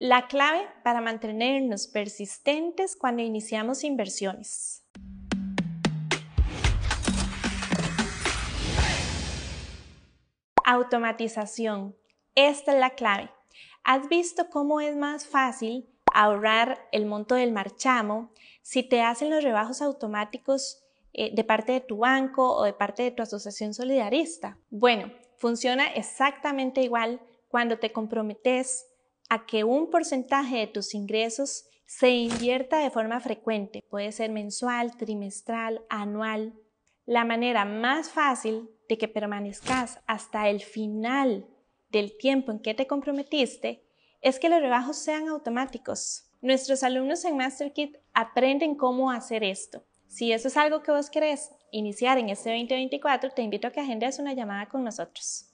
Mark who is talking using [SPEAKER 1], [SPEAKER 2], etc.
[SPEAKER 1] La clave para mantenernos persistentes cuando iniciamos inversiones. Automatización. Esta es la clave. ¿Has visto cómo es más fácil ahorrar el monto del marchamo si te hacen los rebajos automáticos eh, de parte de tu banco o de parte de tu asociación solidarista? Bueno, funciona exactamente igual cuando te comprometes a que un porcentaje de tus ingresos se invierta de forma frecuente, puede ser mensual, trimestral, anual. La manera más fácil de que permanezcas hasta el final del tiempo en que te comprometiste es que los rebajos sean automáticos. Nuestros alumnos en MasterKit aprenden cómo hacer esto. Si eso es algo que vos querés iniciar en este 2024, te invito a que agendes una llamada con nosotros.